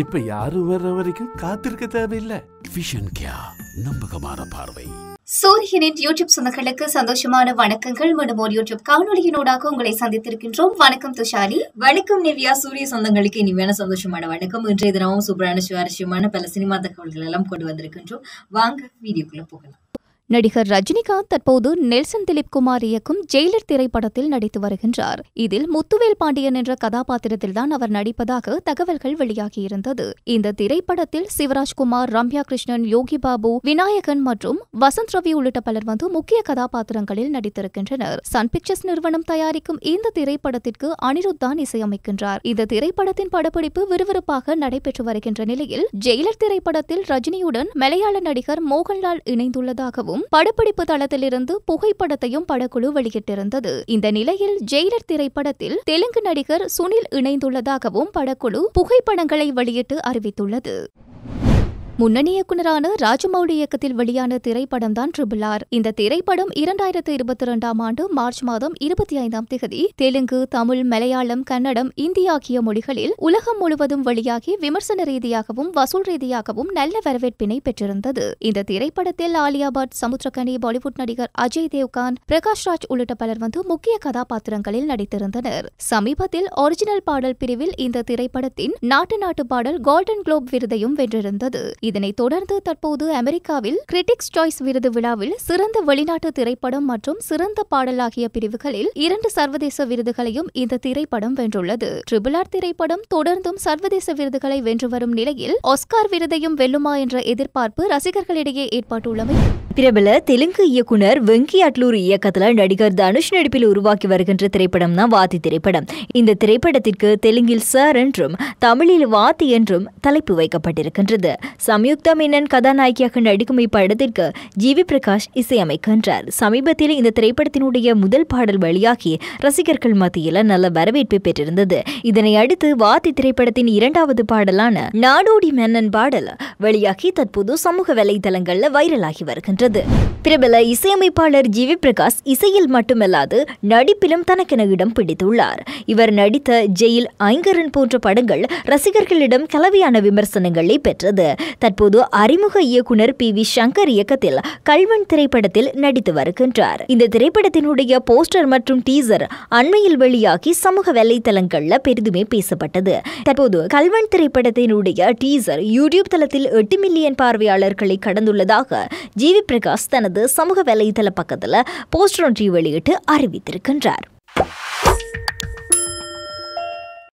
இப்ப யாரும் வர்ற வரைக்கும் காத்திருக்க தேவையில்லை நம்பகமான பார்வை சூரியனின் யூடியூப் சொந்தங்களுக்கு சந்தோஷமான வணக்கங்கள் மனுமோர் யூடியூப் காணொலியினூடாக உங்களை சந்தித்திருக்கின்றோம் வணக்கம் துஷாலி வணக்கம் நிவ்யா சூரிய சொந்தங்களுக்கு இனிமையான சந்தோஷமான வணக்கம் இன்றைய தினமும் சூப்பரான சுவாரஸ்யமான பல சினிமா தகவல்கள் எல்லாம் கொண்டு வந்திருக்கின்றோம் வாங்க வீடியோக்குள்ள போகலாம் நடிகர் ரஜினிகாந்த் தற்போது நெல்சன் திலீப் குமார் இயக்கும் ஜெயிலர் திரைப்படத்தில் நடித்து வருகின்றார் இதில் முத்துவேல் பாண்டியன் என்ற கதாபாத்திரத்தில்தான் அவர் நடிப்பதாக தகவல்கள் வெளியாகியிருந்தது இந்த திரைப்படத்தில் சிவராஜ்குமார் ரம்யா கிருஷ்ணன் யோகி பாபு விநாயகன் மற்றும் வசந்த் ரவி உள்ளிட்ட பலர் வந்து முக்கிய கதாபாத்திரங்களில் நடித்திருக்கின்றனர் சன் பிக்சர்ஸ் நிறுவனம் தயாரிக்கும் இந்த திரைப்படத்திற்கு அனிருத் தான் இசையமைக்கின்றார் இந்த திரைப்படத்தின் படப்பிடிப்பு விறுவிறுப்பாக நடைபெற்று வருகின்ற நிலையில் ஜெயிலர் திரைப்படத்தில் ரஜினியுடன் மலையாள நடிகர் மோகன்லால் இணைந்துள்ளதாகவும் படத்தையும் படப்பிடிப்பு தளத்திலிருந்து புகைப்படத்தையும் படக்குழு வெளியிட்டிருந்தது இந்த நிலையில் ஜெயிலர் திரைப்படத்தில் தெலுங்கு நடிகர் சுனில் இணைந்துள்ளதாகவும் படக்குழு புகைப்படங்களை வெளியிட்டு அறிவித்துள்ளது முன்னணி இயக்குநரான ராஜமௌலி இயக்கத்தில் வெளியான திரைப்படம் தான் ட்ரிபிள் ஆர் இந்த திரைப்படம் இரண்டாயிரத்தி இருபத்தி இரண்டாம் ஆண்டு மார்ச் மாதம் இருபத்தி ஐந்தாம் தேதி தெலுங்கு தமிழ் மலையாளம் கன்னடம் இந்தி ஆகிய மொழிகளில் உலகம் முழுவதும் வெளியாகி விமர்சன ரீதியாகவும் வசூல் ரீதியாகவும் நல்ல வரவேற்பினை பெற்றிருந்தது இந்த திரைப்படத்தில் ஆலியா பட் சமுத்திரகனி பாலிவுட் நடிகர் அஜய் தேவ்கான் பிரகாஷ் ராஜ் உள்ளிட்ட பலர் வந்து முக்கிய கதாபாத்திரங்களில் நடித்திருந்தனர் சமீபத்தில் ஒரிஜினல் பாடல் பிரிவில் இந்த திரைப்படத்தின் நாட்டு நாட்டு பாடல் கோல்டன் குளோப் விருதையும் வென்றிருந்தது இதனைத் தொடர்ந்து தற்போது அமெரிக்காவில் கிரிட்டிக்ஸ் சாய்ஸ் விருது விழாவில் சிறந்த வெளிநாட்டு திரைப்படம் மற்றும் சிறந்த பாடல் ஆகிய பிரிவுகளில் இரண்டு சர்வதேச விருதுகளையும் இந்த திரைப்படம் வென்றுள்ளது ட்ரிபிள் ஆர் திரைப்படம் தொடர்ந்தும் சர்வதேச விருதுகளை வென்று வரும் நிலையில் ஆஸ்கார் விருதையும் வெல்லுமா என்ற எதிர்பார்ப்பு ரசிகர்களிடையே ஏற்பட்டுள்ளமை பிரபல தெலுங்கு இயக்குனர் வெங்கி அட்லூர் இயக்கத்தில் நடிகர் தனுஷ் நடிப்பில் உருவாக்கி வருகின்ற திரைப்படம் தான் வாத்தி திரைப்படம் இந்த திரைப்படத்திற்கு தெலுங்கில் சார் என்றும் தமிழில் வாத்தி என்றும் தலைப்பு வைக்கப்பட்டிருக்கின்றது சம்யுக்தா மேனன் கதாநாயகியாக நடிக்கும் இப்படத்திற்கு ஜி வி பிரகாஷ் இசையமைக்கின்றார் சமீபத்தில் இந்த திரைப்படத்தினுடைய முதல் பாடல் வெளியாகி ரசிகர்கள் மத்தியில் நல்ல வரவேற்பை பெற்றிருந்தது இதனை அடுத்து வாத்தி திரைப்படத்தின் இரண்டாவது பாடலான நாடோடி மன்னன் பாடல் வெளியாகி தற்போது சமூக வலைதளங்களில் வைரலாகி வருகின்றது வந்தது பிரபல இசையமைப்பாளர் ஜிவி பிரகாஷ் இசையில் மட்டுமல்லாது நடிப்பிலும் தனக்கென இடம் பிடித்துள்ளார் இவர் நடித்த ஜெயில் ஐங்கரன் போன்ற படங்கள் ரசிகர்களிடம் கலவையான விமர்சனங்களை பெற்றது தற்போது அறிமுக இயக்குனர் பி வி சங்கர் இயக்கத்தில் கல்வன் திரைப்படத்தில் நடித்து வருகின்றார் இந்த திரைப்படத்தினுடைய போஸ்டர் மற்றும் டீசர் அண்மையில் வெளியாகி சமூக வலைதளங்களில் பெரிதுமே பேசப்பட்டது தற்போது கல்வன் திரைப்படத்தினுடைய டீசர் யூடியூப் தளத்தில் எட்டு மில்லியன் பார்வையாளர்களை கடந்துள்ளதாக ஜிவி பிரகாஷ் தனது சமூக வலைதள பக்கத்தில் போஸ்டர் ஒன்றை வெளியிட்டு அறிவித்திருக்கின்றார்